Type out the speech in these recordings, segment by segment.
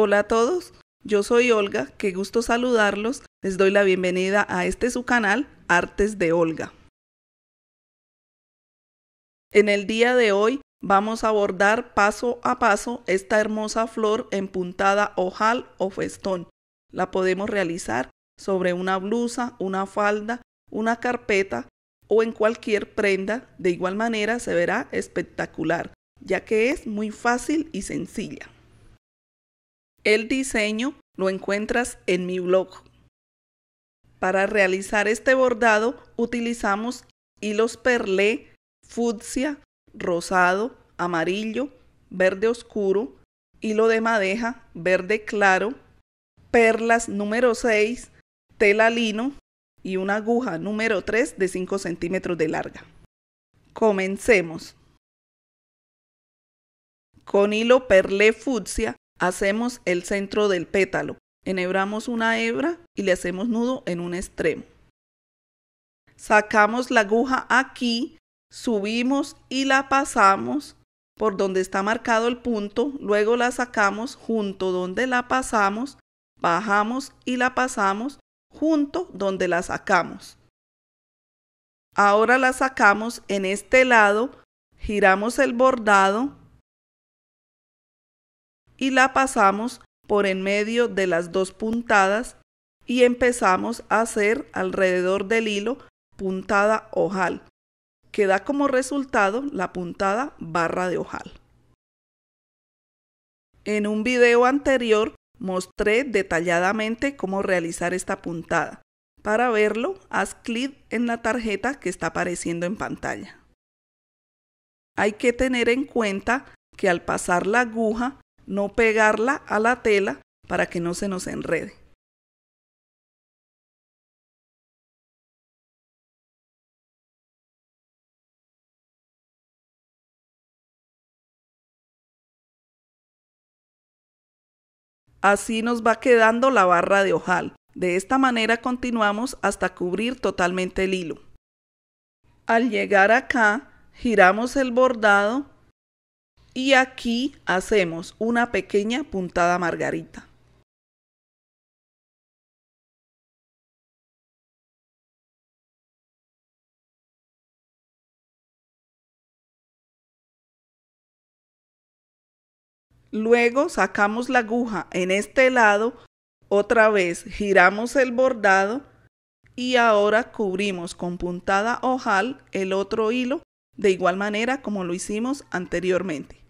Hola a todos, yo soy Olga, qué gusto saludarlos, les doy la bienvenida a este su canal, Artes de Olga. En el día de hoy vamos a abordar paso a paso esta hermosa flor en puntada ojal o festón. La podemos realizar sobre una blusa, una falda, una carpeta o en cualquier prenda, de igual manera se verá espectacular, ya que es muy fácil y sencilla. El diseño lo encuentras en mi blog. Para realizar este bordado utilizamos hilos perlé, fucsia, rosado, amarillo, verde oscuro, hilo de madeja, verde claro, perlas número 6, tela lino y una aguja número 3 de 5 centímetros de larga. Comencemos. Con hilo perlé fucsia Hacemos el centro del pétalo, enhebramos una hebra y le hacemos nudo en un extremo. Sacamos la aguja aquí, subimos y la pasamos por donde está marcado el punto, luego la sacamos junto donde la pasamos, bajamos y la pasamos junto donde la sacamos. Ahora la sacamos en este lado, giramos el bordado y la pasamos por en medio de las dos puntadas y empezamos a hacer alrededor del hilo puntada ojal, que da como resultado la puntada barra de ojal. En un video anterior mostré detalladamente cómo realizar esta puntada. Para verlo, haz clic en la tarjeta que está apareciendo en pantalla. Hay que tener en cuenta que al pasar la aguja no pegarla a la tela para que no se nos enrede. Así nos va quedando la barra de ojal. De esta manera continuamos hasta cubrir totalmente el hilo. Al llegar acá, giramos el bordado y aquí hacemos una pequeña puntada margarita. Luego sacamos la aguja en este lado, otra vez giramos el bordado y ahora cubrimos con puntada ojal el otro hilo de igual manera como lo hicimos anteriormente.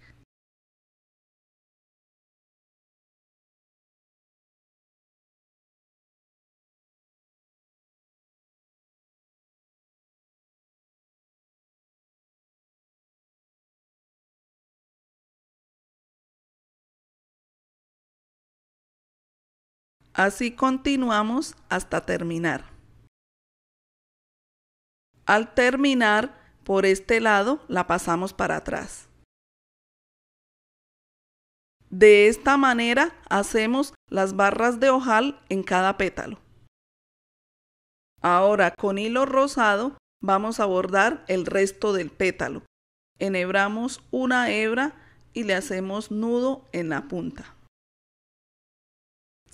Así continuamos hasta terminar. Al terminar por este lado, la pasamos para atrás. De esta manera hacemos las barras de ojal en cada pétalo. Ahora con hilo rosado vamos a bordar el resto del pétalo. Enhebramos una hebra y le hacemos nudo en la punta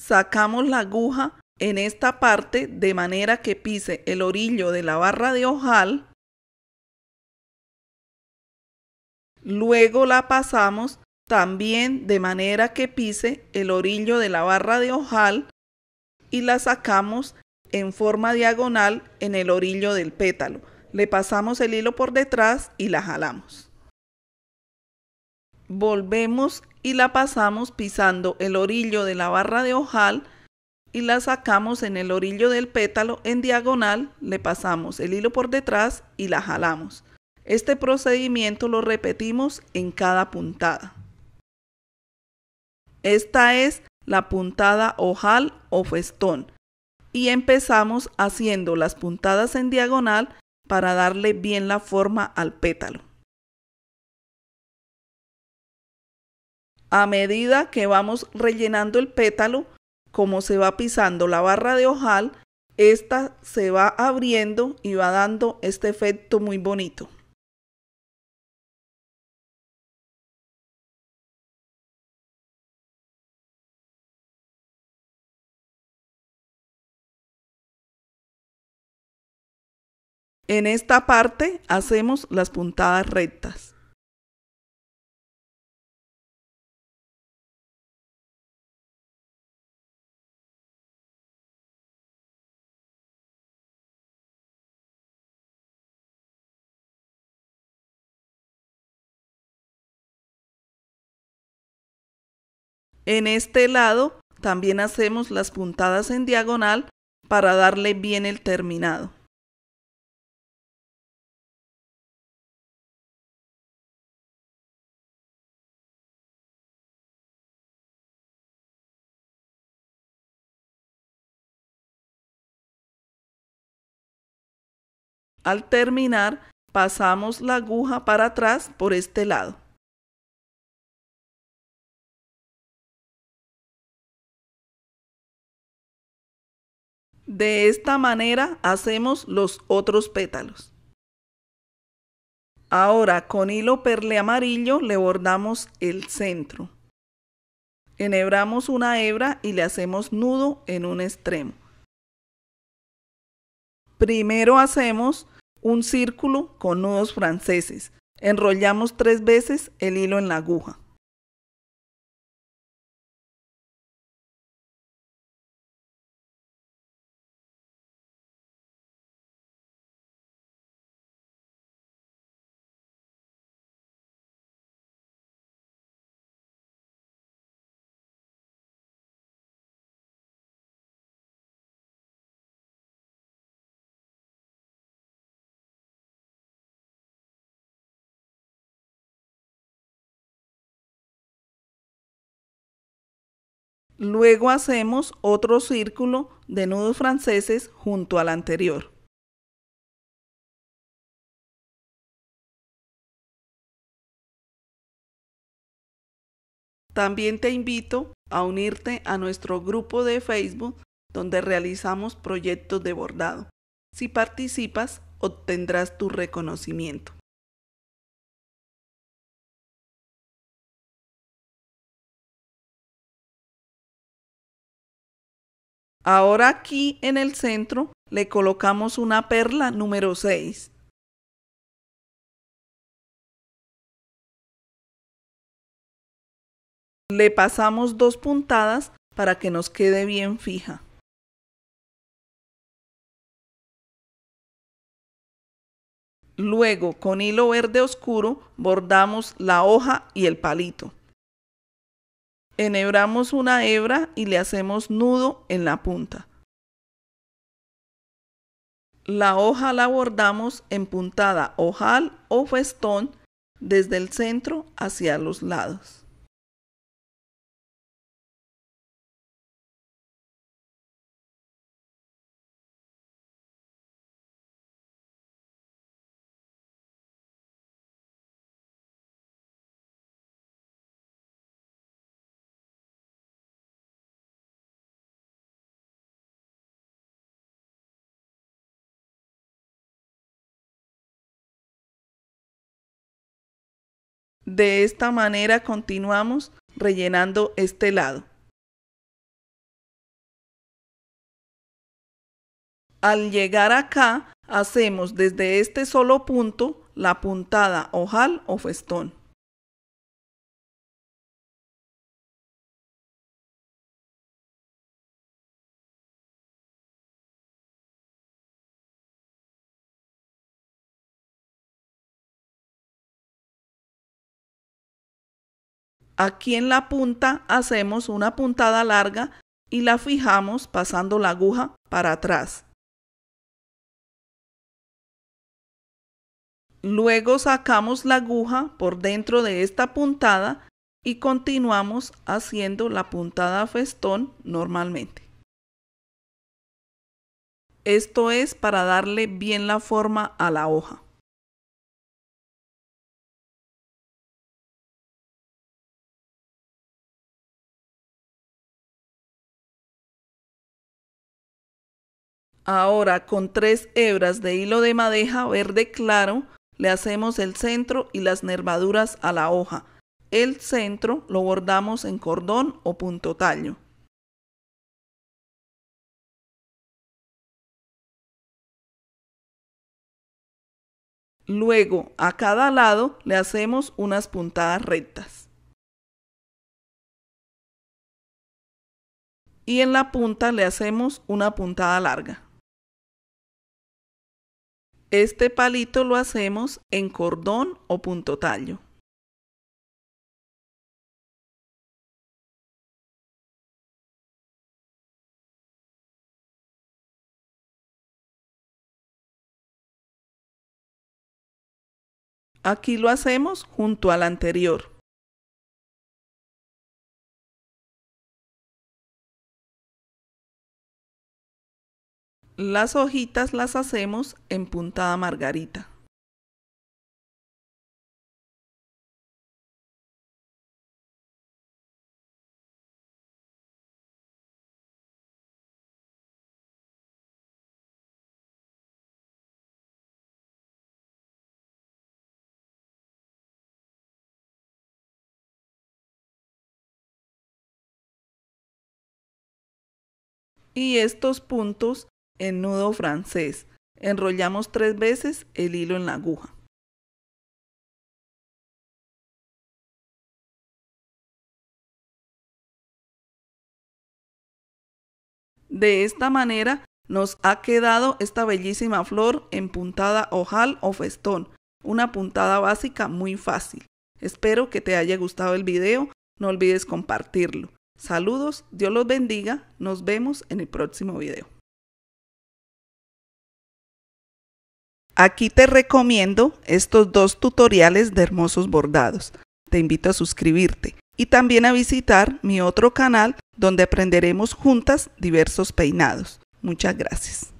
sacamos la aguja en esta parte de manera que pise el orillo de la barra de ojal. Luego la pasamos también de manera que pise el orillo de la barra de ojal y la sacamos en forma diagonal en el orillo del pétalo. Le pasamos el hilo por detrás y la jalamos volvemos y la pasamos pisando el orillo de la barra de ojal y la sacamos en el orillo del pétalo en diagonal, le pasamos el hilo por detrás y la jalamos. Este procedimiento lo repetimos en cada puntada. Esta es la puntada ojal o festón y empezamos haciendo las puntadas en diagonal para darle bien la forma al pétalo. A medida que vamos rellenando el pétalo, como se va pisando la barra de ojal, esta se va abriendo y va dando este efecto muy bonito. En esta parte hacemos las puntadas rectas. En este lado también hacemos las puntadas en diagonal para darle bien el terminado. Al terminar, pasamos la aguja para atrás por este lado. De esta manera hacemos los otros pétalos. Ahora con hilo perle amarillo le bordamos el centro. Enhebramos una hebra y le hacemos nudo en un extremo. Primero hacemos un círculo con nudos franceses. Enrollamos tres veces el hilo en la aguja. Luego hacemos otro círculo de nudos franceses junto al anterior. También te invito a unirte a nuestro grupo de Facebook donde realizamos proyectos de bordado. Si participas, obtendrás tu reconocimiento. Ahora aquí en el centro le colocamos una perla número 6. Le pasamos dos puntadas para que nos quede bien fija. Luego, con hilo verde oscuro, bordamos la hoja y el palito enhebramos una hebra y le hacemos nudo en la punta. La hoja la bordamos en puntada ojal o festón desde el centro hacia los lados. De esta manera continuamos rellenando este lado. Al llegar acá, hacemos desde este solo punto la puntada ojal o festón. Aquí en la punta hacemos una puntada larga y la fijamos pasando la aguja para atrás. Luego sacamos la aguja por dentro de esta puntada y continuamos haciendo la puntada festón normalmente. Esto es para darle bien la forma a la hoja. Ahora con tres hebras de hilo de madeja verde claro le hacemos el centro y las nervaduras a la hoja. El centro lo bordamos en cordón o punto tallo. Luego, a cada lado le hacemos unas puntadas rectas. Y en la punta le hacemos una puntada larga. Este palito lo hacemos en cordón o punto tallo. Aquí lo hacemos junto al anterior. Las hojitas las hacemos en puntada margarita. y estos puntos en nudo francés. Enrollamos tres veces el hilo en la aguja. De esta manera nos ha quedado esta bellísima flor en puntada ojal o festón, una puntada básica muy fácil. Espero que te haya gustado el video, no olvides compartirlo. Saludos, Dios los bendiga, nos vemos en el próximo video. Aquí te recomiendo estos dos tutoriales de hermosos bordados. Te invito a suscribirte y también a visitar mi otro canal donde aprenderemos juntas diversos peinados. Muchas gracias.